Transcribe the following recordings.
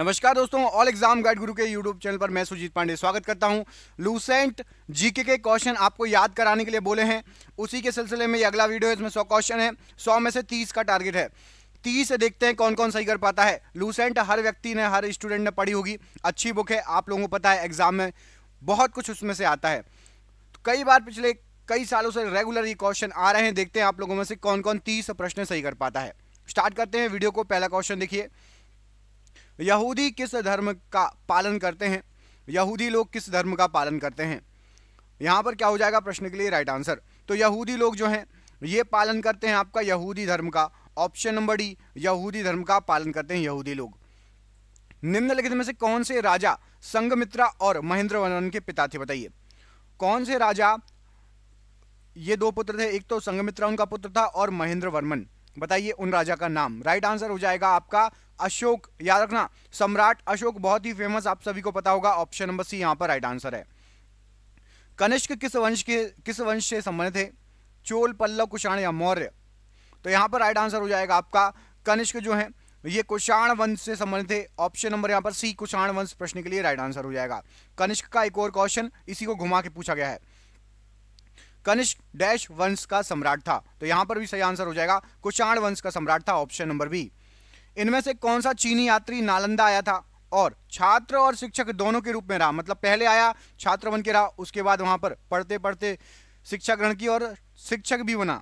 नमस्कार दोस्तों all exam guide गुरु के यूट्यूब चैनल पर मैं सुजीत पांडे स्वागत करता हूं लूसेंट जीके के क्वेश्चन आपको याद कराने के लिए बोले हैं उसी के सिलसिले में ये अगला वीडियो है इसमें सौ क्वेश्चन है सौ में से तीस का टारगेट है तीस देखते हैं कौन कौन सही कर पाता है लूसेंट हर व्यक्ति ने हर स्टूडेंट ने पढ़ी होगी अच्छी बुक है आप लोगों को पता है एग्जाम में बहुत कुछ उसमें से आता है तो कई बार पिछले कई सालों से रेगुलर ये क्वेश्चन आ रहे हैं देखते हैं आप लोगों में से कौन कौन तीस प्रश्न सही कर पाता है स्टार्ट करते हैं वीडियो को पहला क्वेश्चन देखिए यहूदी किस धर्म का पालन करते हैं यहूदी लोग किस धर्म का पालन करते हैं यहाँ पर क्या हो जाएगा प्रश्न के लिए राइट आंसर तो यहूदी लोग जो हैं ये पालन करते हैं आपका यहूदी धर्म का ऑप्शन नंबर डी यहूदी धर्म का पालन करते हैं यहूदी लोग निम्नलिखित में से कौन से राजा संगमित्रा और महेंद्र वर्णन के पिता थे बताइए कौन से राजा ये दो पुत्र थे एक तो संगमित्रा उनका पुत्र था और महेंद्र वर्मन बताइए उन राजा का नाम राइट आंसर हो जाएगा आपका अशोक याद रखना सम्राट अशोक बहुत ही फेमस आप सभी को पता होगा ऑप्शन नंबर सी यहाँ पर राइट आंसर है कनिष्क किस वंश के किस वंश से संबंधित है चोल पल्लव कुषाण या मौर्य तो यहाँ पर राइट आंसर हो जाएगा आपका कनिष्क जो है ये कुषाण वंश से संबंधित है ऑप्शन नंबर यहां पर सी कुषाण वंश प्रश्न के लिए राइट आंसर हो जाएगा कनिष्क का एक और क्वेश्चन इसी को घुमा के पूछा गया है कनिष्क डैश वंश का सम्राट था तो यहां पर भी सही आंसर हो जाएगा कुशाण वंश का सम्राट था ऑप्शन नंबर बी इनमें से कौन सा चीनी यात्री नालंदा आया था और छात्र और शिक्षक दोनों के रूप में रहा मतलब पहले आया छात्र बन के रहा उसके बाद वहां पर पढ़ते पढ़ते शिक्षा ग्रहण की और शिक्षक भी बना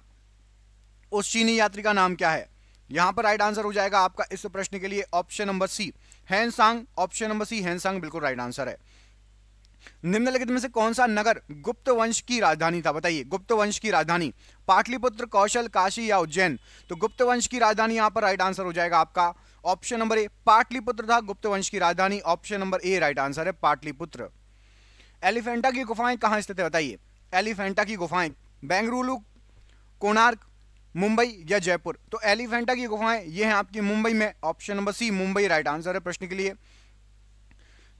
उस चीनी यात्री का नाम क्या है यहां पर राइट आंसर हो जाएगा आपका इस प्रश्न के लिए option number C Hiuen Tsang option number C Hiuen Tsang बिल्कुल राइट आंसर है निम्नलिखित में से कौन सा नगर गुप्त वंश की राजधानी था बताइए गुप्त वंश की राजधानी पाटलिपुत्र कौशल काशी या उज्जैन तो गुप्त वंश की राजधानी यहाँ पर राइट आंसर हो जाएगा आपका ऑप्शन नंबर ए पाटलिपुत्र था गुप्त वंश की राजधानी option number A right answer है पाटलिपुत्र एलिफेंटा की गुफाएं कहाँ स्थित है बताइए एलिफेंटा की गुफाएं बेंगलुरु कोणार्क मुंबई या जयपुर तो एलिफेंटा की गुफाएं ये हैं आपकी मुंबई में option number C Mumbai right answer है प्रश्न के लिए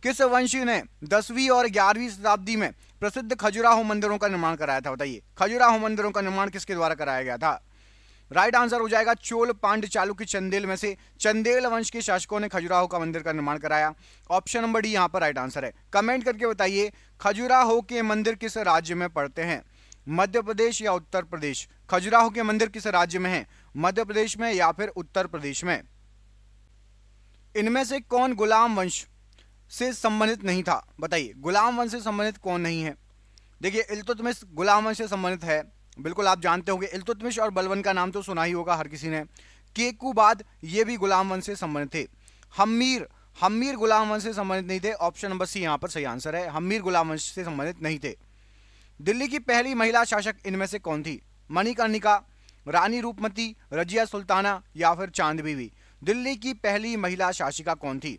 किस वंश ने दसवीं और ग्यारहवीं शताब्दी में प्रसिद्ध खजुराहो मंदिरों का निर्माण कराया था बताइए खजुराहो मंदिरों का निर्माण किसके द्वारा कराया गया था राइट आंसर हो जाएगा चोल पांड की चंदेल में से चंदेल वंश के शासकों ने खजुराहो का मंदिर का निर्माण कराया ऑप्शन नंबर डी यहाँ पर राइट आंसर है कमेंट करके बताइए खजुराहो के मंदिर किस राज्य में पड़ते हैं मध्य प्रदेश या उत्तर प्रदेश खजुराहो के मंदिर किस राज्य में है मध्य प्रदेश में या फिर उत्तर प्रदेश में इनमें से कौन गुलाम वंश से संबंधित नहीं था बताइए गुलाम वंश से संबंधित कौन नहीं है देखिए इल्तुतमिश गुलाम वंश से संबंधित है बिल्कुल आप जानते होंगे इल्तुतमिश और बलवन का नाम तो सुना ही होगा हर किसी ने केकुबाद ये भी गुलाम वंश से संबंधित थे हमीर हमीर गुलाम वंश से संबंधित नहीं थे ऑप्शन नंबर सी यहाँ पर सही आंसर है हमीर गुलाम वंश से संबंधित नहीं थे दिल्ली की पहली महिला शासक इनमें से कौन थी मणिकर्णिका रानी रूपमती रजिया सुल्ताना या फिर चांद बीवी दिल्ली की पहली महिला शासिका कौन थी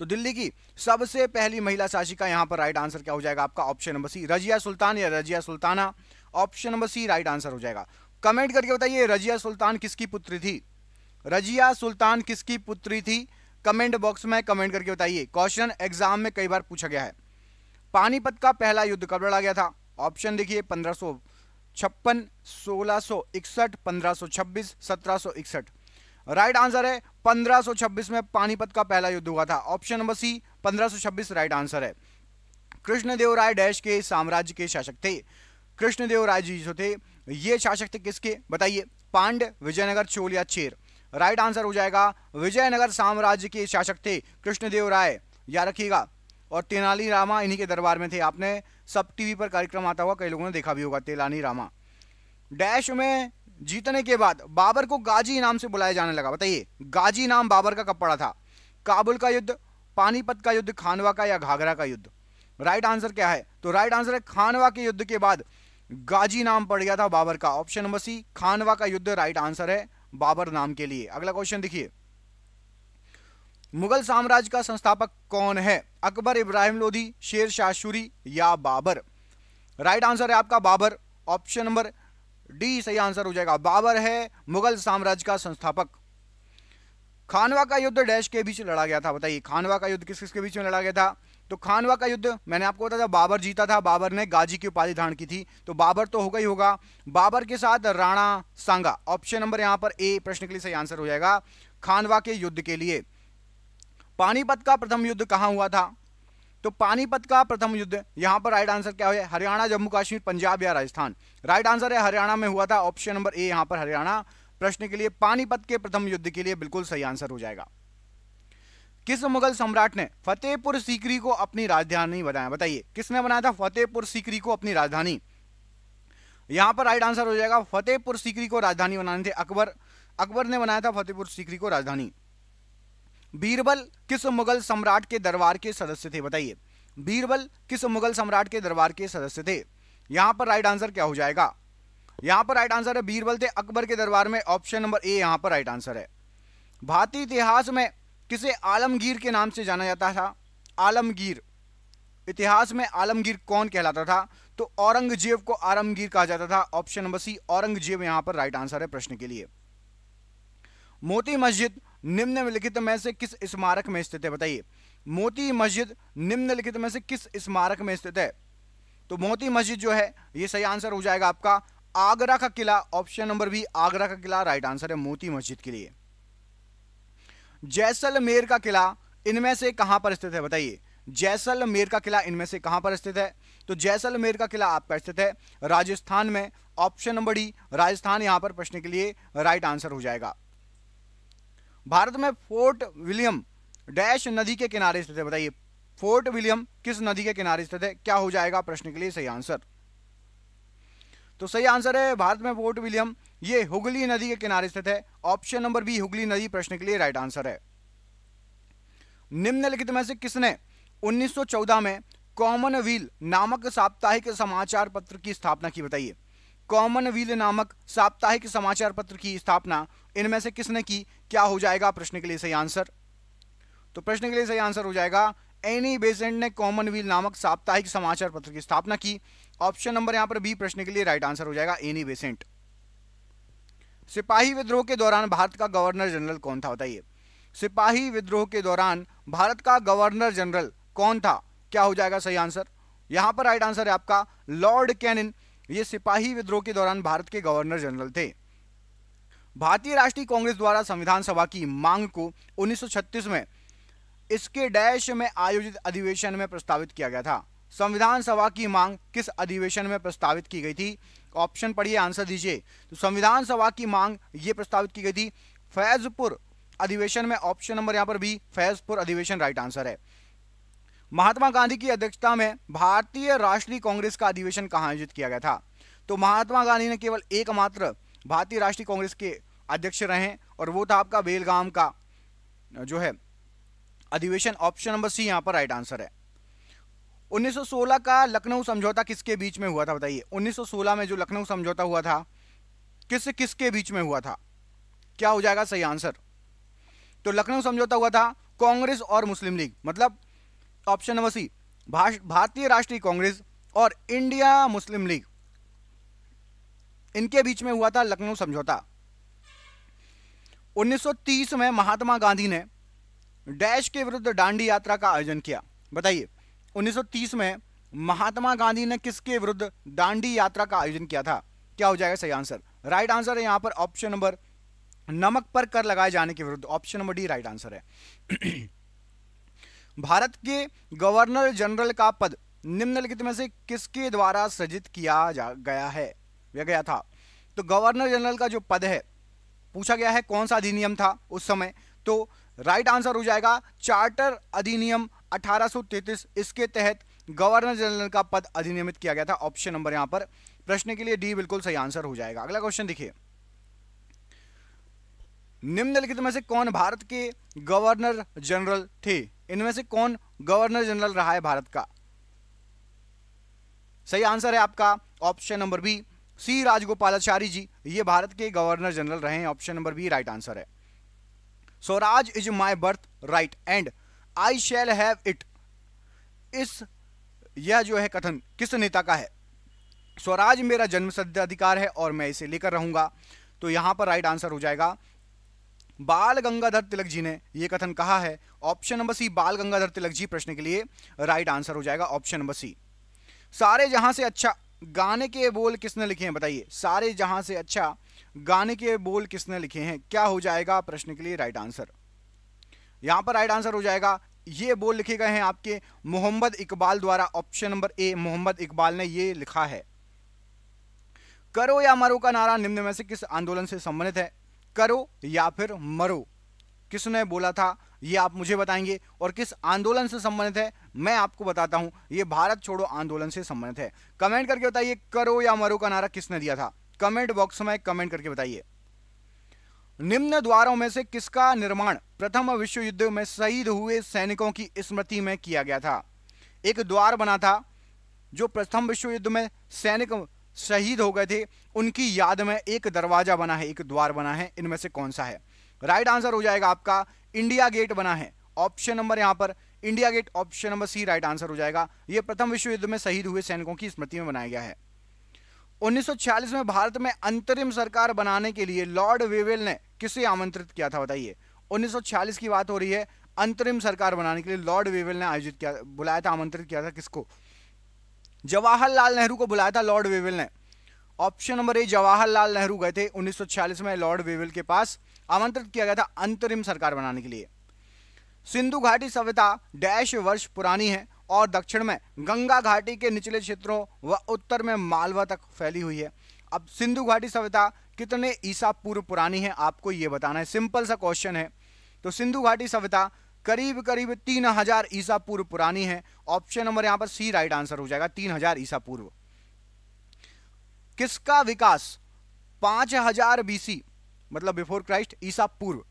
तो दिल्ली की सबसे पहली महिला शासिका यहाँ पर राइट आंसर क्या हो जाएगा आपका option number C Razia Sultan या Razia Sultana option number C right answer हो जाएगा कमेंट करके बताइए रजिया सुल्तान किसकी पुत्री थी रजिया सुल्तान किसकी पुत्री थी कमेंट बॉक्स में कमेंट करके बताइए क्वेश्चन एग्जाम में कई बार पूछा गया है पानीपत का पहला युद्ध कब लड़ा गया था ऑप्शन देखिए पंद्रह सौ छप्पन सोलह सौ इकसठ पंद्रह सौ छब्बीस सत्रह सौ इकसठ राइट आंसर है 1526 में पानीपत का पहला युद्ध हुआ था option number C 1526 right answer है कृष्णदेव राय डैश के साम्राज्य के शासक थे कृष्णदेव राय जी जो थे ये शासक थे किसके बताइए पांड विजयनगर चोल या चेर राइट आंसर हो जाएगा विजयनगर साम्राज्य के शासक थे कृष्णदेव राय याद रखिएगा और तेनाली रामा इन्हीं के दरबार में थे आपने सब टीवी पर कार्यक्रम आता हुआ कई लोगों ने देखा भी होगा तेलानी रामा डैश में जीतने के बाद बाबर को गाजी इनाम से बुलाया जाने लगा बताइए गाजी इनाम बाबर का कब पड़ा था काबुल का युद्ध पानीपत का युद्ध खानवा का या घाघरा का युद्ध राइट आंसर क्या है तो राइट आंसर है खानवा के युद्ध के बाद गाजी नाम पड़ गया था बाबर का ऑप्शन नंबर सी खानवा का युद्ध राइट आंसर है बाबर नाम के लिए अगला क्वेश्चन देखिए मुगल साम्राज्य का संस्थापक कौन है अकबर इब्राहिम लोधी शेर शाह या बाबर राइट आंसर है आपका बाबर ऑप्शन नंबर डी सही आंसर हो जाएगा बाबर है मुगल साम्राज्य का संस्थापक खानवा का युद्ध डैश के बीच लड़ा गया था बताइए खानवा का युद्ध किस किस बीच में लड़ा गया था तो खानवा का युद्ध मैंने आपको बताया था बाबर जीता था बाबर ने गाजी की उपाधि धारण की थी तो बाबर तो होगा ही होगा बाबर के साथ राणा सांगा ऑप्शन नंबर यहां पर ए प्रश्न के लिए सही आंसर हो जाएगा खानवा के युद्ध के लिए पानीपत का प्रथम युद्ध कहां हुआ था तो पानीपत का प्रथम युद्ध यहां पर राइट आंसर क्या है हरियाणा जम्मू कश्मीर पंजाब या राजस्थान राइट आंसर है हरियाणा में हुआ था ऑप्शन नंबर ए यहां पर हरियाणा प्रश्न के लिए पानीपत के प्रथम युद्ध के लिए बिल्कुल सही आंसर हो जाएगा किस मुगल सम्राट ने फतेहपुर सीकरी को अपनी राजधानी बनाया बताइए किसने बनाया था फतेहपुर सीकरी को अपनी राजधानी यहां पर राइट आंसर हो जाएगा फतेहपुर सीकरी को राजधानी बनाने थे अकबर अकबर ने बनाया था फतेहपुर सीकरी को राजधानी बीरबल किस मुगल सम्राट के दरबार के सदस्य थे बताइए बीरबल किस मुगल सम्राट के दरबार के सदस्य थे यहां पर राइट आंसर क्या हो जाएगा यहां पर राइट आंसर है बीरबल थे अकबर के दरबार में ऑप्शन नंबर ए यहां पर राइट आंसर है भारतीय इतिहास में किसे आलमगीर के नाम से जाना जाता था आलमगीर इतिहास में आलमगीर कौन कहलाता था तो औरंगजेब को आलमगीर कहा जाता था ऑप्शन नंबर सी औरंगजेब यहां पर राइट आंसर है प्रश्न के लिए मोती मस्जिद निम्नलिखित में से किस स्मारक में स्थित है बताइए मोती मस्जिद निम्नलिखित में से किस स्मारक में स्थित है तो मोती मस्जिद जो है ये सही आंसर हो जाएगा आपका आगरा का किला ऑप्शन नंबर बी आगरा का किला राइट आंसर है मोती मस्जिद के लिए जैसलमेर का किला इनमें से कहां पर स्थित है बताइए जैसलमेर का किला इनमें से कहां पर स्थित है तो जैसलमेर का किला आपका स्थित है राजस्थान में ऑप्शन नंबर डी राजस्थान यहां पर प्रश्न के लिए राइट आंसर हो जाएगा भारत में फोर्ट विलियम डैश नदी के किनारे स्थित है बताइए फोर्ट विलियम किस नदी के किनारे स्थित है क्या हो जाएगा प्रश्न के लिए सही आंसर तो सही आंसर है भारत में फोर्ट विलियम ये हुगली नदी के किनारे स्थित है ऑप्शन नंबर बी हुगली नदी प्रश्न के लिए राइट आंसर है निम्नलिखित में से किसने 1914 में व्हील नामक साप्ताहिक समाचार पत्र की स्थापना की बताइए कॉमनवील नामक साप्ताहिक समाचार पत्र की स्थापना इनमें से किसने की क्या हो जाएगा प्रश्न के लिए सही आंसर तो प्रश्न के लिए सही आंसर हो जाएगा एनी बेसेंट ने कॉमनवील नामक साप्ताहिक समाचार पत्र की स्थापना की ऑप्शन नंबर यहां पर बी प्रश्न के लिए राइट आंसर हो जाएगा एनी बेसेंट सिपाही विद्रोह के दौरान भारत का गवर्नर जनरल कौन था बताइए सिपाही विद्रोह के दौरान भारत का गवर्नर जनरल कौन था क्या हो जाएगा सही आंसर यहां पर राइट आंसर है आपका लॉर्ड कैनिन ये सिपाही विद्रोह के दौरान भारत के गवर्नर जनरल थे भारतीय राष्ट्रीय कांग्रेस द्वारा संविधान सभा की मांग को 1936 में इसके डैश में आयोजित अधिवेशन में प्रस्तावित किया गया था संविधान सभा की मांग किस अधिवेशन में प्रस्तावित की गई थी ऑप्शन पढ़िए आंसर दीजिए तो संविधान सभा की मांग ये प्रस्तावित की गई थी फैजपुर अधिवेशन में ऑप्शन नंबर यहाँ पर भी फैजपुर अधिवेशन राइट आंसर है महात्मा गांधी की अध्यक्षता में भारतीय राष्ट्रीय कांग्रेस का अधिवेशन कहाँ आयोजित किया गया था तो महात्मा गांधी ने केवल एकमात्र भारतीय राष्ट्रीय कांग्रेस के अध्यक्ष रहे और वो था आपका बेलगाम का जो है अधिवेशन ऑप्शन नंबर सी यहाँ पर राइट आंसर है 1916 का लखनऊ समझौता किसके बीच में हुआ था बताइए 1916 में जो लखनऊ समझौता हुआ था किस किसके बीच में हुआ था क्या हो जाएगा सही आंसर तो लखनऊ समझौता हुआ था कांग्रेस और मुस्लिम लीग मतलब option number C Bharatiya Rashtriya Congress और इंडिया मुस्लिम लीग इनके बीच में हुआ था लखनऊ समझौता 1930 में महात्मा गांधी ने डैश के विरुद्ध डांडी यात्रा का आयोजन किया बताइए 1930 में महात्मा गांधी ने किसके विरुद्ध डांडी यात्रा का आयोजन किया था क्या हो जाएगा सही आंसर राइट आंसर है यहां पर ऑप्शन नंबर नमक पर कर लगाए जाने के विरुद्ध option number D right answer है भारत के गवर्नर जनरल का पद निम्नलिखित में से किसके द्वारा सृजित किया जा गया है यह गया था तो गवर्नर जनरल का जो पद है पूछा गया है कौन सा अधिनियम था उस समय तो राइट आंसर हो जाएगा चार्टर अधिनियम 1833 इसके तहत गवर्नर जनरल का पद अधिनियमित किया गया था ऑप्शन नंबर यहां पर प्रश्न के लिए डी बिल्कुल सही आंसर हो जाएगा अगला क्वेश्चन देखिए निम्नलिखित में से कौन भारत के गवर्नर जनरल थे इनमें से कौन गवर्नर जनरल रहा है भारत का सही आंसर है आपका option number B C Rajagopalachari ji ये भारत के गवर्नर जनरल रहे हैं option number B right answer है Swaraj is my birthright and I shall have it इस यह जो है कथन किस नेता का है स्वराज मेरा जन्म अधिकार है और मैं इसे लेकर रहूंगा तो यहां पर राइट आंसर हो जाएगा बाल गंगाधर तिलक जी ने यह कथन कहा है ऑप्शन नंबर सी बाल गंगाधर तिलक जी प्रश्न के लिए राइट आंसर हो जाएगा ऑप्शन नंबर सी सारे जहां से अच्छा गाने के बोल किसने लिखे हैं बताइए सारे जहां से अच्छा गाने के बोल किसने लिखे हैं क्या हो जाएगा प्रश्न के लिए राइट आंसर यहां पर राइट आंसर हो जाएगा ये बोल लिखे गए हैं आपके मोहम्मद इकबाल द्वारा option number A Mohammad Iqbal ने यह लिखा है करो या मरो का नारा निम्न में से किस आंदोलन से संबंधित है करो या फिर मरो किसने बोला था ये आप मुझे बताएंगे और किस आंदोलन से संबंधित है मैं आपको बताता हूं ये भारत छोड़ो आंदोलन से संबंधित है कमेंट करके बताइए करो या मरो का नारा किसने दिया था कमेंट बॉक्स में कमेंट करके बताइए निम्न द्वारों में से किसका निर्माण प्रथम विश्व युद्ध में शहीद हुए सैनिकों की स्मृति में किया गया था एक द्वार बना था जो प्रथम विश्व युद्ध में सैनिक शहीद हो गए थे उनकी याद में एक दरवाजा बना है एक द्वार बना है इनमें से कौन सा है राइट आंसर हो जाएगा आपका इंडिया गेट बना है ऑप्शन नंबर यहां पर India Gate option number C right answer हो जाएगा यह प्रथम विश्व युद्ध में शहीद हुए सैनिकों की स्मृति में बनाया गया है 1946 में भारत में अंतरिम सरकार बनाने के लिए लॉर्ड वेवेल ने किसे आमंत्रित किया था बताइए 1946 की बात हो रही है अंतरिम सरकार बनाने के लिए लॉर्ड वेवेल ने आयोजित किया बुलाया था आमंत्रित किया था किसको जवाहरलाल नेहरू को बुलाया था लॉर्ड वेविल ने option number A Jawaharlal Nehru गए थे 1946 में लॉर्ड वेविल के पास आमंत्रित किया गया था अंतरिम सरकार बनाने के लिए सिंधु घाटी सभ्यता डैश वर्ष पुरानी है और दक्षिण में गंगा घाटी के निचले क्षेत्रों व उत्तर में मालवा तक फैली हुई है अब सिंधु घाटी सभ्यता कितने ईसा पूर्व पुरानी है आपको ये बताना है सिंपल सा क्वेश्चन है तो सिंधु घाटी सभ्यता करीब करीब तीन हजार ईसा पूर्व पुरानी है ऑप्शन नंबर यहां पर सी राइट आंसर हो जाएगा तीन हजार ईसा पूर्व किसका विकास पांच हजार बीसी मतलब बिफोर क्राइस्ट ईसा पूर्व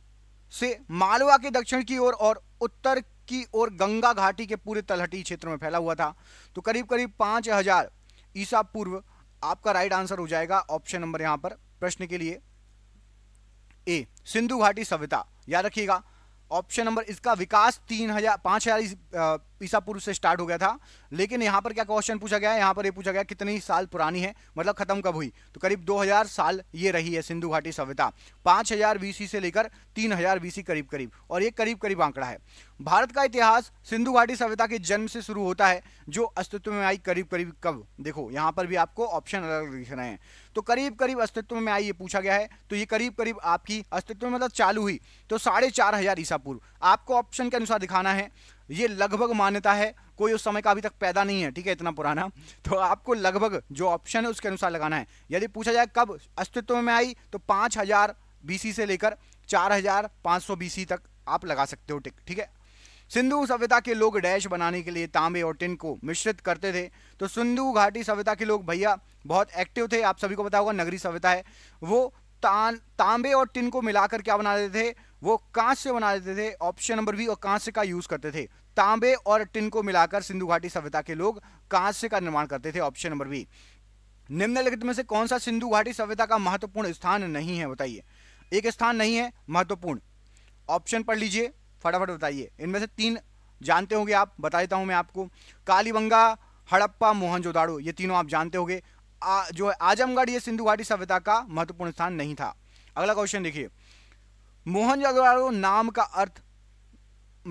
से मालवा के दक्षिण की ओर और, और उत्तर की ओर गंगा घाटी के पूरे तलहटी क्षेत्र में फैला हुआ था तो करीब करीब पांच हजार ईसा पूर्व आपका राइट आंसर हो जाएगा ऑप्शन नंबर यहां पर प्रश्न के लिए ए सिंधु घाटी सभ्यता याद रखिएगा ऑप्शन नंबर इसका विकास तीन हजार पाँच हजार ईसा पूर्व से स्टार्ट हो गया था लेकिन यहाँ पर क्या क्वेश्चन पूछा गया है यहाँ पर ये यह पूछा गया कितनी साल पुरानी है मतलब खत्म कब हुई तो करीब 2000 साल ये रही है सिंधु घाटी सभ्यता 5000 हजार बीसी से लेकर 3000 हजार बीसी करीब करीब और ये करीब करीब आंकड़ा है भारत का इतिहास सिंधु घाटी सभ्यता के जन्म से शुरू होता है जो अस्तित्व में आई करीब करीब कब देखो यहाँ पर भी आपको ऑप्शन अलग दिख रहे हैं तो करीब करीब अस्तित्व में आई ये पूछा गया है तो ये करीब करीब आपकी अस्तित्व में मतलब चालू हुई तो साढ़े चार हजार ईसा पूर्व आपको ऑप्शन के अनुसार दिखाना है ये लगभग मान्यता है कोई उस समय का अभी तक पैदा नहीं है ठीक है इतना पुराना तो आपको लगभग जो ऑप्शन है उसके अनुसार लगाना है यदि पूछा जाए कब अस्तित्व में आई तो पाँच हज़ार बीसी से लेकर चार हज़ार सौ बीसी तक आप लगा सकते हो टिक ठीक है सिंधु सभ्यता के लोग डैश बनाने के लिए तांबे और टिन को मिश्रित करते थे तो सिंधु घाटी सभ्यता के लोग भैया बहुत एक्टिव थे आप सभी को पता होगा नगरी सभ्यता है वो तान तांबे और टिन को मिलाकर क्या बना देते थे वो कांस्य बना देते थे ऑप्शन नंबर बी और कांस्य का यूज करते थे तांबे और टिन को मिलाकर सिंधु घाटी सभ्यता के लोग कांस्य का निर्माण करते थे ऑप्शन नंबर बी निम्नलिखित में से कौन सा सिंधु घाटी सभ्यता का महत्वपूर्ण स्थान नहीं है बताइए एक स्थान नहीं है महत्वपूर्ण ऑप्शन पढ़ लीजिए फटाफट बताइए इनमें से तीन जानते होंगे आप बता देता हूँ मैं आपको कालीबंगा हड़प्पा मोहनजोदाड़ो ये तीनों आप जानते होंगे जो है आजमगढ़ ये सिंधु घाटी सभ्यता का महत्वपूर्ण स्थान नहीं था अगला क्वेश्चन देखिए मोहनजोदाड़ो नाम का अर्थ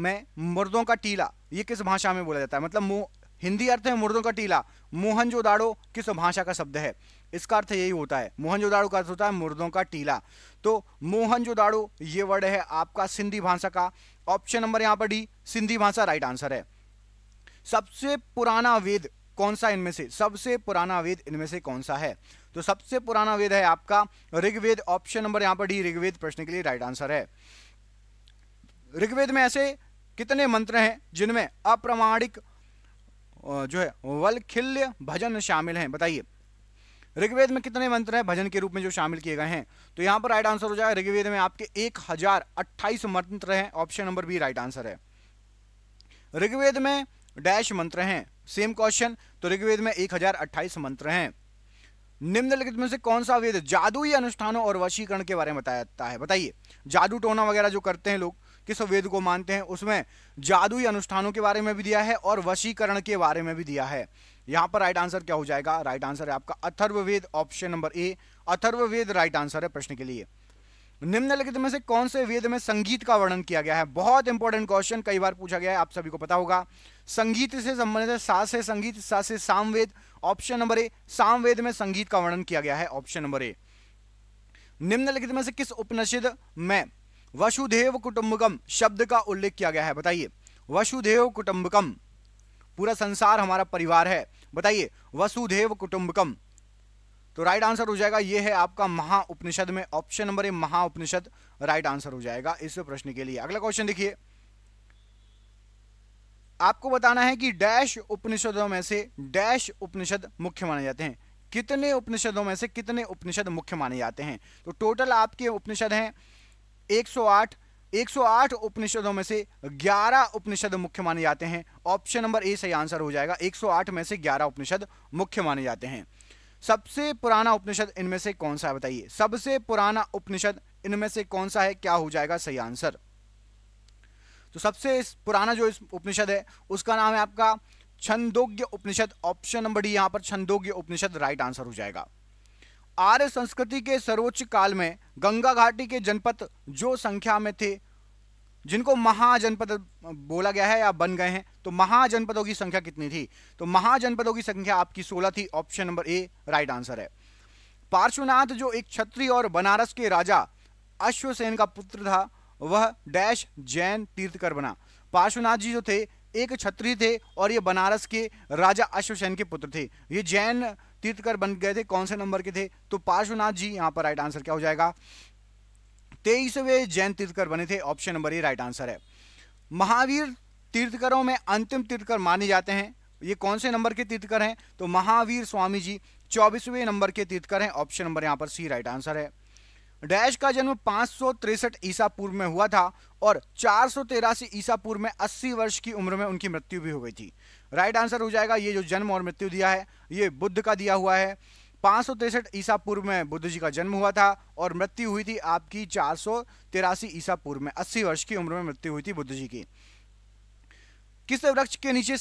में मुर्दों का टीला ये किस भाषा में बोला जाता है मतलब हिंदी अर्थ में मुर्दों का टीला मोहनजोदाड़ो किस भाषा का शब्द है इसका अर्थ यही होता है मोहनजोदाड़ो का अर्थ होता है मुर्दों का टीला तो मोहनजोदाड़ो ये वर्ड है आपका सिंधी भाषा का ऑप्शन नंबर यहाँ पर डी सिंधी भाषा राइट आंसर है सबसे पुराना वेद कौन सा इनमें से सबसे पुराना वेद इनमें से कौन सा है तो सबसे पुराना वेद है आपका ऋग्वेद ऑप्शन नंबर यहाँ पर डी ऋग्वेद प्रश्न के लिए राइट आंसर है ऋग्वेद में ऐसे कितने मंत्र हैं जिनमें अप्रमाणिक जो है वलखिल्य भजन शामिल हैं बताइए ऋग्वेद में कितने मंत्र हैं भजन के रूप में जो शामिल किए गए हैं तो यहाँ पर राइट आंसर हो जाएगा ऋग्वेद में आपके एक हजार अट्ठाईस मंत्र हैं option number B right answer है ऋग्वेद में डैश मंत्र हैं सेम क्वेश्चन तो ऋग्वेद में एक हजार अट्ठाईस मंत्र हैं निम्नलिखित में से कौन सा वेद जादुई अनुष्ठानों और वशीकरण के बारे में बताया जाता है बताइए जादू टोना वगैरह जो करते हैं लोग किस वेद को मानते हैं उसमें जादुई अनुष्ठानों के बारे में भी दिया है और वशीकरण के बारे में भी दिया है यहाँ पर राइट आंसर क्या हो जाएगा राइट आंसर है आपका Atharvaveda option number A Atharvaveda right answer है प्रश्न के लिए निम्नलिखित में से कौन से वेद में संगीत का वर्णन किया गया है बहुत इंपॉर्टेंट क्वेश्चन कई बार पूछा गया है आप सभी को पता होगा संगीत से संबंधित है से संगीत सास से Samaveda option number A Samaveda में संगीत का वर्णन किया गया है ऑप्शन नंबर ए निम्नलिखित में से किस उपनिषद में वसुधेव कुटुंबकम शब्द का उल्लेख किया गया है बताइए वसुधेव कुटुंबकम पूरा संसार हमारा परिवार है बताइए वसुधेव कुटुंबकम तो राइट आंसर हो जाएगा यह है आपका महा उपनिषद में ऑप्शन नंबर ए महा उपनिषद राइट आंसर हो जाएगा इस प्रश्न के लिए अगला क्वेश्चन देखिए आपको बताना है कि डैश उपनिषदों में से डैश उपनिषद मुख्य माने जाते हैं कितने उपनिषदों में से कितने उपनिषद मुख्य माने जाते हैं तो टोटल आपके उपनिषद हैं 108 108 उपनिषदों में से 11 उपनिषद मुख्य माने जाते हैं ऑप्शन नंबर ए सही आंसर हो जाएगा 108 में से 11 उपनिषद मुख्य माने जाते हैं सबसे पुराना उपनिषद इनमें से कौन सा है बताइए सबसे पुराना उपनिषद इनमें से कौन सा है क्या हो जाएगा सही आंसर तो सबसे पुराना जो इस उपनिषद है उसका नाम है आपका Chandogya Upanishad option number D यहां पर छंदोग्य उपनिषद राइट आंसर हो जाएगा आर्य संस्कृति के सर्वोच्च काल में गंगा घाटी के जनपद जो संख्या में थे जिनको महाजनपद बोला गया है या बन गए हैं तो महाजनपदों की संख्या कितनी थी तो महाजनपदों की संख्या आपकी सोलह थी option number A right answer है पार्श्वनाथ जो एक क्षत्रिय और बनारस के राजा अश्वसेन का पुत्र था वह डैश जैन तीर्थकर बना पार्श्वनाथ जी जो थे एक क्षत्रिय थे और ये बनारस के राजा अश्वसेन के पुत्र थे ये जैन तीर्थकर बन गए थे कौन से नंबर के थे तो पार्श्वनाथ जी यहाँ पर राइट आंसर क्या हो जाएगा तेईसवे जैन तीर्थकर बने थे option number A right answer है महावीर तीर्थकरों में अंतिम तीर्थकर माने जाते हैं ये कौन से नंबर के तीर्थकर हैं तो महावीर स्वामी जी चौबीसवें नंबर के तीर्थकर हैं ऑप्शन नंबर यहाँ पर सी राइट आंसर है डैश का जन्म पाँच ईसा पूर्व में हुआ था और चार ईसा पूर्व में 80 वर्ष की उम्र में उनकी मृत्यु भी हो गई थी राइट आंसर हो जाएगा ये जो जन्म और मृत्यु दिया है ये बुद्ध का दिया हुआ है पाँच सौ तिरसठ ईसा पूर्व में बुद्ध जी का जन्म हुआ था और मृत्यु हुई थी आपकी चार सौ तिरासी ईसा पूर्व में अस्सी वर्ष की उम्र में मृत्यु हुई थी बुद्ध जी की किस वृक्ष के नीचे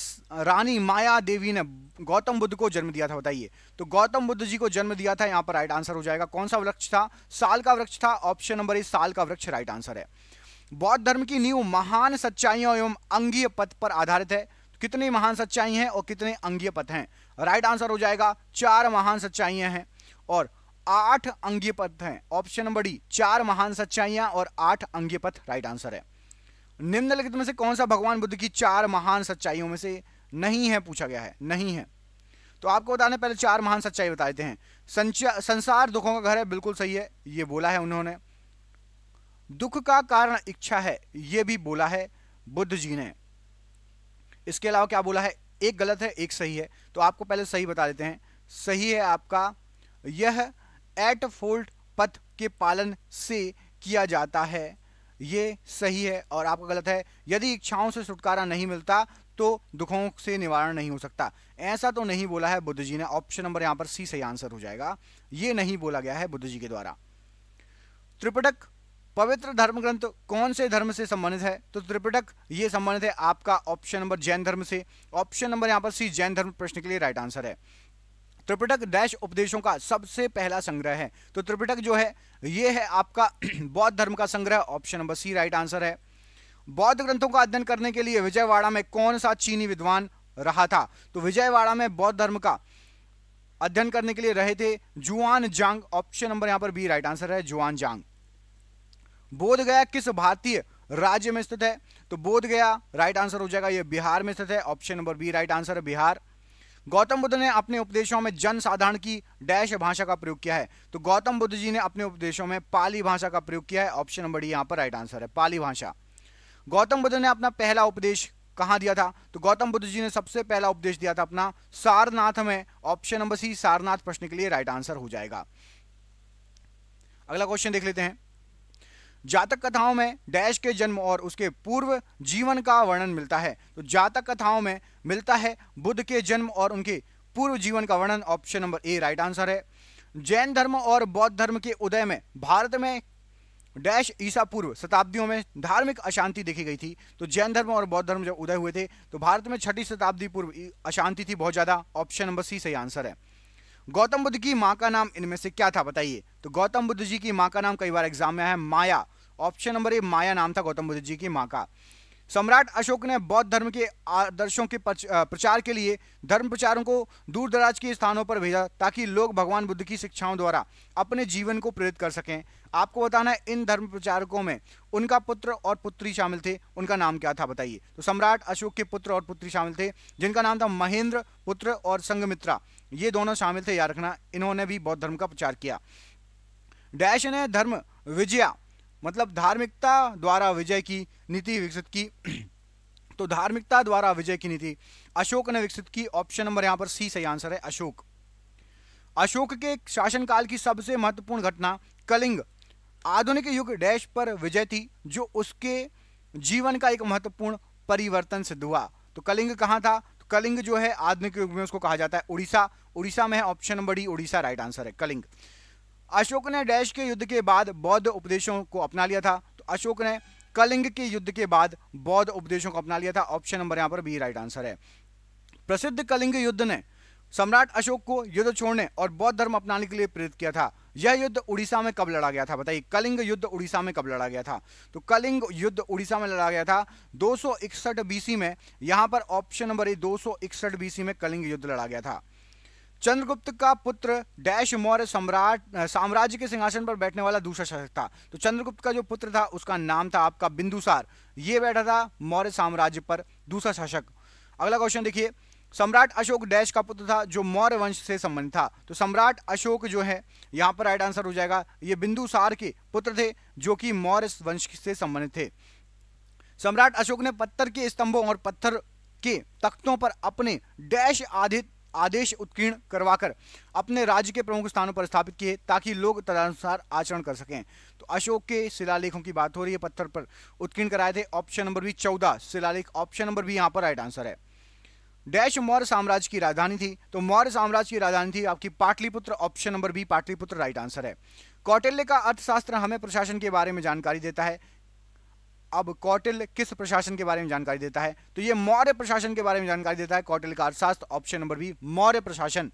रानी माया देवी ने गौतम बुद्ध को जन्म दिया था बताइए तो गौतम बुद्ध जी को जन्म दिया था यहाँ पर राइट आंसर हो जाएगा कौन सा वृक्ष था साल का वृक्ष था ऑप्शन नंबर इस साल का वृक्ष राइट आंसर है बौद्ध धर्म की नींव महान सच्चाइयों एवं अंगीय पथ पर आधारित है कितनी महान सच्चाई हैं और कितने अंगीय पथ हैं राइट आंसर हो जाएगा चार महान सच्चाइयां हैं और आठ अंगीय पथ हैं ऑप्शन नंबर डी चार महान सच्चाइयां और आठ अंगीय पथ राइट आंसर है निम्नलिखित में से कौन सा भगवान बुद्ध की चार महान सच्चाइयों में से नहीं है पूछा गया है नहीं है तो आपको बताने पहले चार महान सच्चाई बता देते हैं संसार दुखों का घर है बिल्कुल सही है ये बोला है उन्होंने दुख का कारण इच्छा है ये भी बोला है बुद्ध जी ने इसके अलावा क्या बोला है एक गलत है एक सही है तो आपको पहले सही बता देते हैं सही है आपका यह एट फोल्ट पथ के पालन से किया जाता है ये सही है और आपका गलत है यदि इच्छाओं से छुटकारा नहीं मिलता तो दुखों से निवारण नहीं हो सकता ऐसा तो नहीं बोला है बुद्ध जी ने ऑप्शन नंबर यहां पर सी सही आंसर हो जाएगा ये नहीं बोला गया है बुद्ध जी के द्वारा त्रिपटक पवित्र धर्म ग्रंथ कौन से धर्म से संबंधित है तो त्रिपिटक ये संबंधित है आपका ऑप्शन नंबर जैन धर्म से ऑप्शन नंबर यहाँ पर सी जैन धर्म प्रश्न के लिए राइट आंसर है त्रिपिटक डैश उपदेशों का सबसे पहला संग्रह है तो त्रिपिटक जो है ये है आपका बौद्ध धर्म का संग्रह option number C right answer है बौद्ध ग्रंथों का अध्ययन करने के लिए विजयवाड़ा में कौन सा चीनी विद्वान रहा था तो विजयवाड़ा में बौद्ध धर्म का अध्ययन करने के लिए रहे थे जुआन जांग ऑप्शन नंबर यहाँ पर बी राइट आंसर है जुआन जांग बोध गया किस भारतीय राज्य में स्थित है तो बोध गया राइट आंसर हो जाएगा यह बिहार में स्थित है option number B right answer है बिहार गौतम बुद्ध ने अपने उपदेशों में जन साधारण की डैश भाषा का प्रयोग किया है तो गौतम बुद्ध जी ने अपने उपदेशों में पाली भाषा का प्रयोग किया है ऑप्शन नंबर डी यहाँ पर राइट आंसर है पाली भाषा गौतम बुद्ध ने अपना पहला उपदेश कहाँ दिया था तो गौतम बुद्ध जी ने सबसे पहला उपदेश दिया था अपना सारनाथ में ऑप्शन नंबर सी सारनाथ प्रश्न के लिए राइट आंसर हो जाएगा अगला क्वेश्चन देख लेते हैं जातक कथाओं में डैश के जन्म और उसके पूर्व जीवन का वर्णन मिलता है तो जातक कथाओं में मिलता है बुद्ध के जन्म और उनके पूर्व जीवन का वर्णन option number A right answer है जैन धर्म और बौद्ध धर्म के उदय में भारत में डैश ईसा पूर्व शताब्दियों में धार्मिक अशांति देखी गई थी तो जैन धर्म और बौद्ध धर्म जब उदय हुए थे तो भारत में छठी शताब्दी पूर्व अशांति थी बहुत ज़्यादा ऑप्शन नंबर सी सही आंसर है गौतम बुद्ध की माँ का नाम इनमें से क्या था बताइए तो गौतम बुद्ध जी की माँ का नाम कई बार एग्जाम में आया है माया ऑप्शन नंबर ए माया नाम था गौतम बुद्ध जी की माँ का सम्राट अशोक ने बौद्ध धर्म के आदर्शों के प्रचार के लिए धर्म प्रचारों को दूर दराज के स्थानों पर भेजा ताकि लोग भगवान बुद्ध की शिक्षाओं द्वारा अपने जीवन को प्रेरित कर सकें आपको बताना है इन धर्म प्रचारकों में उनका पुत्र और पुत्री शामिल थे उनका नाम क्या था बताइए तो सम्राट अशोक के पुत्र और पुत्री शामिल थे जिनका नाम था महेंद्र पुत्र और संगमित्रा ये दोनों शामिल थे याद रखना इन्होंने भी बौद्ध धर्म का प्रचार किया डैश ने धर्म विजया मतलब धार्मिकता द्वारा विजय की नीति विकसित की तो धार्मिकता द्वारा विजय की नीति अशोक ने विकसित की ऑप्शन नंबर यहाँ पर सी सही आंसर है अशोक अशोक के शासनकाल की सबसे महत्वपूर्ण घटना कलिंग आधुनिक युग डैश पर विजय थी जो उसके जीवन का एक महत्वपूर्ण परिवर्तन सिद्ध हुआ तो कलिंग कहां था तो कलिंग जो है आधुनिक युग में उसको कहा जाता है उड़ीसा उड़ीसा में है option number D Orissa right answer है कलिंग अशोक ने डैश के युद्ध के बाद बौद्ध उपदेशों को अपना लिया था तो अशोक ने कलिंग के युद्ध के बाद बौद्ध उपदेशों को अपना लिया था ऑप्शन नंबर यहाँ पर बी राइट आंसर है प्रसिद्ध कलिंग युद्ध ने सम्राट अशोक को युद्ध छोड़ने और बौद्ध धर्म अपनाने के लिए प्रेरित किया था यह युद्ध उड़ीसा में कब लड़ा गया था बताइए कलिंग युद्ध उड़ीसा में कब लड़ा गया था तो कलिंग युद्ध उड़ीसा में लड़ा गया था 261 बीसी में यहां पर ऑप्शन नंबर ए 261 बीसी में कलिंग युद्ध लड़ा गया था चंद्रगुप्त का पुत्र डैश मौर्य सम्राट साम्राज्य के सिंहासन पर बैठने वाला दूसरा शासक था तो चंद्रगुप्त का जो पुत्र था उसका नाम था आपका बिंदुसार ये बैठा था मौर्य साम्राज्य पर दूसरा शासक अगला क्वेश्चन देखिए सम्राट अशोक डैश का पुत्र था जो मौर्य वंश से संबंधित था तो सम्राट अशोक जो है यहाँ पर राइट आंसर हो जाएगा ये बिंदुसार के पुत्र थे जो कि मौर्य वंश से संबंधित थे सम्राट अशोक ने पत्थर के स्तंभों और पत्थर के तख्तों पर अपने डैश आधित आदेश उत्कीर्ण करवाकर अपने राज्य के प्रमुख स्थानों पर स्थापित किए ताकि लोग तदनुसार आचरण कर सकें तो अशोक के शिलालेखों की बात हो रही है पत्थर पर उत्कीर्ण कराए थे ऑप्शन नंबर भी चौदह शिलालेख ऑप्शन नंबर भी यहाँ पर राइट आंसर है डैश मौर्य साम्राज्य की राजधानी थी तो मौर्य साम्राज्य की राजधानी थी आपकी पाटलिपुत्र ऑप्शन नंबर भी पाटलिपुत्र राइट आंसर है कौटिल्य का अर्थशास्त्र हमें प्रशासन के बारे में जानकारी देता है अब कौटिल किस प्रशासन के बारे में जानकारी देता है तो ये मौर्य प्रशासन के बारे में जानकारी देता है कौटिल का अर्थशास्त्र ऑप्शन नंबर बी मौर्य प्रशासन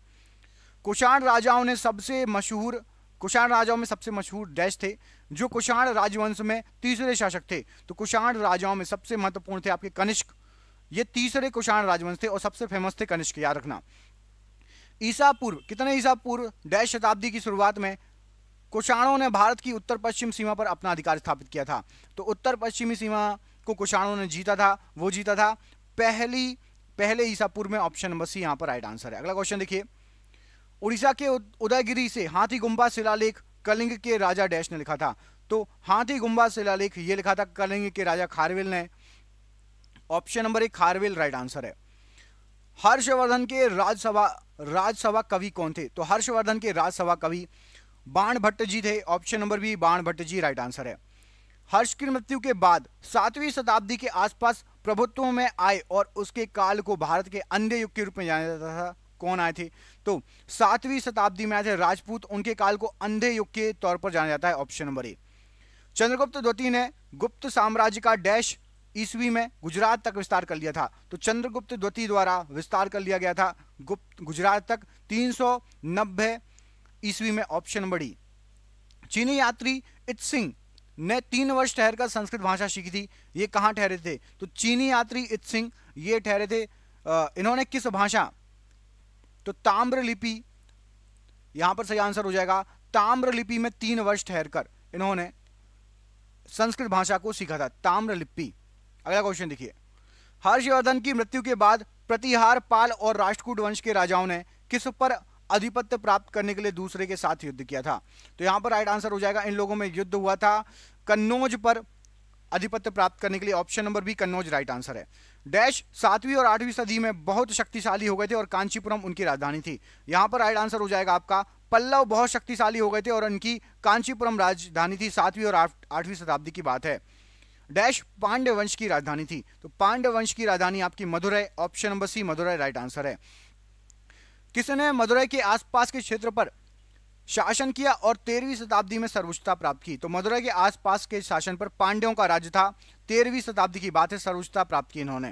कुषाण राजाओं ने सबसे मशहूर कुषाण राजाओं में सबसे मशहूर डैश थे जो कुषाण राजवंश में तीसरे शासक थे तो कुषाण राजाओं में सबसे महत्वपूर्ण थे आपके कनिष्क ये तीसरे कुषाण राजवंश थे और सबसे फेमस थे कनिष्क याद रखना ईसा पूर्व कितने ईसा पूर्व डैश शताब्दी की शुरुआत में कुशाणों ने भारत की उत्तर पश्चिम सीमा पर अपना अधिकार स्थापित किया था तो उत्तर पश्चिमी सीमा को कुशाणों ने जीता था वो जीता था पहली पहले ईसापुर में ऑप्शन नंबर सी यहाँ पर राइट आंसर है अगला क्वेश्चन देखिए उड़ीसा के उदयगिरी से हाथी गुम्बा शिलालेख कलिंग के राजा डैश ने लिखा था तो हाथी गुम्बा शिलालेख ये लिखा था कलिंग के राजा खारवेल ने ऑप्शन नंबर एक खारवेल राइट आंसर है हर्षवर्धन के राज्यसभा राज्यसभा कवि कौन थे तो हर्षवर्धन के राज्यसभा कवि बाण भट्ट जी थे ऑप्शन नंबर बी बाण भट्ट जी राइट आंसर है हर्ष की मृत्यु के बाद सातवीं शताब्दी के आसपास प्रभुत्व में आए और उसके काल को भारत के अंधे युग के रूप में जाना जाता था कौन आए थे तो सातवीं शताब्दी में आए थे राजपूत उनके काल को अंधे युग के तौर पर जाना जाता है ऑप्शन नंबर ए चंद्रगुप्त द्वितीय ने गुप्त साम्राज्य का डैश ईस्वी में गुजरात तक विस्तार कर लिया था तो चंद्रगुप्त द्वितीय द्वारा विस्तार कर लिया गया था गुप्त गुजरात तक तीन ईस्वी में ऑप्शन बढ़ी चीनी यात्री इत सिंह ने तीन वर्ष ठहरकर संस्कृत भाषा सीखी थी ये कहाँ ठहरे थे तो चीनी यात्री इत सिंह ये ठहरे थे इन्होंने किस भाषा तो ताम्र लिपि यहां पर सही आंसर हो जाएगा ताम्र लिपि में तीन वर्ष ठहरकर इन्होंने संस्कृत भाषा को सीखा था ताम्र लिपि अगला क्वेश्चन देखिए हर्षवर्धन की मृत्यु के बाद प्रतिहार पाल और राष्ट्रकूट वंश के राजाओं ने किस पर अधिपत्य प्राप्त करने के लिए दूसरे के साथ युद्ध किया था तो यहां पर राइट आंसर हो जाएगा इन लोगों में युद्ध हुआ था कन्नौज पर अधिपत्य प्राप्त करने के लिए option number B Kannauj right answer है डैश सातवीं और आठवीं सदी में बहुत शक्तिशाली हो गए थे और कांचीपुरम उनकी राजधानी थी यहां पर राइट आंसर हो जाएगा आपका पल्लव बहुत शक्तिशाली हो गए थे और उनकी कांचीपुरम राजधानी थी सातवीं और आठवीं शताब्दी की बात है डैश पांड्य वंश की राजधानी थी तो पांड्य वंश की राजधानी आपकी Madurai option number C Madurai right answer है किसने मदुरई के आसपास के क्षेत्र पर शासन किया और तेरहवीं शताब्दी में सर्वोच्चता प्राप्त की तो मदुरई के आसपास के शासन पर पांड्यों का राज्य था तेरहवीं शताब्दी की बात है सर्वोच्चता प्राप्त की इन्होंने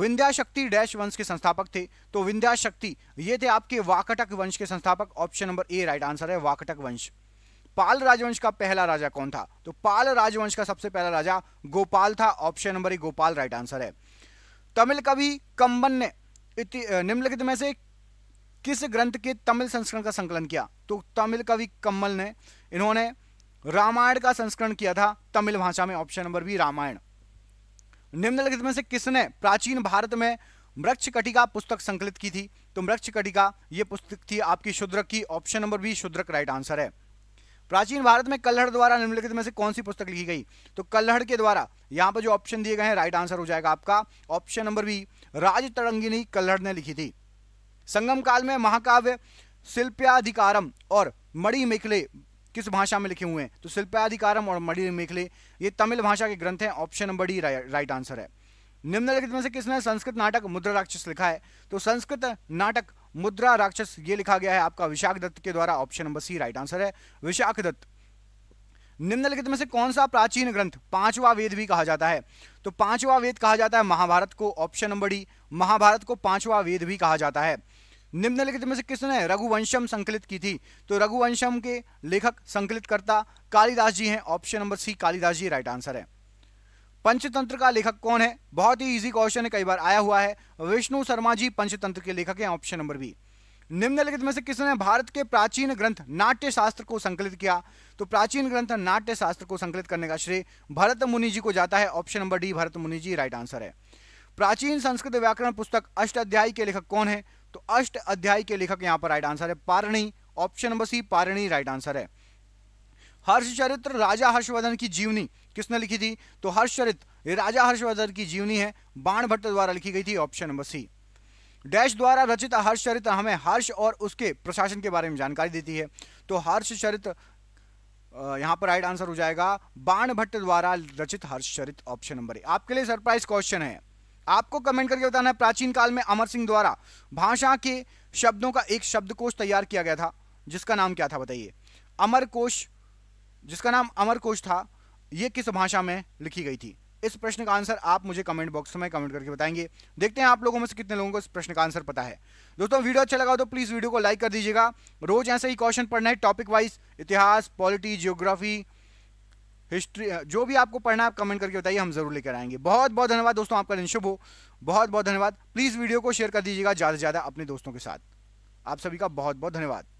विंध्याशक्ति डैश वंश के संस्थापक थे तो विंध्याशक्ति ये थे आपके वाकटक वंश के संस्थापक option number A right answer है वाकटक वंश पाल राजवंश का पहला राजा कौन था तो पाल राजवंश का सबसे पहला राजा गोपाल था option number A Gopal right answer है तमिल कवि कंबन ने निम्नलिखित में से किस ग्रंथ के तमिल संस्करण का संकलन किया तो तमिल कवि कमल ने इन्होंने रामायण का संस्करण किया था तमिल भाषा में ऑप्शन नंबर बी रामायण निम्नलिखित में से किसने प्राचीन भारत में वृक्ष कटिका पुस्तक संकलित की थी तो वृक्ष कटिका ये पुस्तक थी आपकी शुद्रक की option number B Shudraka right answer है प्राचीन भारत में कल्हड़ द्वारा निम्नलिखित में से कौन सी पुस्तक लिखी गई तो कल्हड़ के द्वारा यहाँ पर जो ऑप्शन दिए गए हैं राइट आंसर हो जाएगा आपका option number B Rajatarangini Kalhana ने लिखी थी संगम काल में महाकाव्य शिल्प्याधिकारम और मड़ी मेखले किस भाषा में लिखे हुए हैं तो शिल्प्याधिकारम और मड़ी मेखले ये तमिल भाषा के ग्रंथ हैं option number D right answer है निम्नलिखित में से किसने संस्कृत नाटक मुद्रा राक्षस लिखा है तो संस्कृत नाटक मुद्रा राक्षस ये लिखा गया है आपका विशाख दत्त के द्वारा option number C right answer Vishakhadatta Dutt निम्नलिखित में से कौन सा प्राचीन ग्रंथ पांचवा वेद भी कहा जाता है तो पांचवा वेद कहा जाता है महाभारत को ऑप्शन नंबर डी महाभारत को पांचवा वेद भी कहा जाता है निम्नलिखित में से किसने रघुवंशम संकलित की थी तो रघुवंशम के लेखक संकलित करता कालिदास जी हैं option number C Kalidasa ji right answer है पंचतंत्र का लेखक कौन है बहुत ही इजी क्वेश्चन है कई बार आया हुआ है विष्णु शर्मा जी पंचतंत्र के लेखक हैं ऑप्शन नंबर बी निम्नलिखित में से किसने भारत के प्राचीन ग्रंथ नाट्य शास्त्र को संकलित किया तो प्राचीन ग्रंथ नाट्य शास्त्र को संकलित करने का श्रेय भरत मुनि जी को जाता है ऑप्शन नंबर डी भरत मुनि जी राइट आंसर है प्राचीन संस्कृत व्याकरण पुस्तक अष्टाध्यायी के लेखक कौन है तो अष्ट अध्याय के लेखक यहां पर राइट आंसर है पारणी ऑप्शन नंबर सी पारणी राइट आंसर है हर्षचरित्र राजा हर्षवर्धन की जीवनी किसने लिखी थी तो हर्षचरित्र राजा हर्षवर्धन की जीवनी है बाण भट्ट द्वारा लिखी गई थी ऑप्शन नंबर सी डैश द्वारा रचित हर्षचरित्र हमें हर्ष और उसके प्रशासन के बारे में जानकारी देती है तो हर्षचरित्र यहां पर राइट आंसर हो जाएगा बाण भट्ट द्वारा रचित हर्षचरित ऑप्शन नंबर ए आपके लिए सरप्राइज क्वेश्चन है आपको कमेंट करके बताना है प्राचीन काल में अमर सिंह द्वारा भाषा के शब्दों का एक शब्दकोश तैयार किया गया था जिसका नाम क्या था बताइए अमर जिसका नाम अमर था ये किस भाषा में लिखी गई थी इस प्रश्न का आंसर आप मुझे कमेंट बॉक्स में कमेंट करके बताएंगे देखते हैं आप लोगों में से कितने लोगों को इस प्रश्न का आंसर पता है दोस्तों वीडियो अच्छा लगा तो प्लीज़ वीडियो को लाइक कर दीजिएगा रोज ऐसे ही क्वेश्चन पढ़ना है टॉपिक वाइज इतिहास पॉलिटी जियोग्राफी हिस्ट्री जो भी आपको पढ़ना है आप कमेंट करके बताइए हम जरूर लेकर आएंगे बहुत बहुत धन्यवाद दोस्तों आपका दिन शुभ हो बहुत बहुत धन्यवाद प्लीज़ वीडियो को शेयर कर दीजिएगा ज़्यादा से ज़्यादा अपने दोस्तों के साथ आप सभी का बहुत बहुत धन्यवाद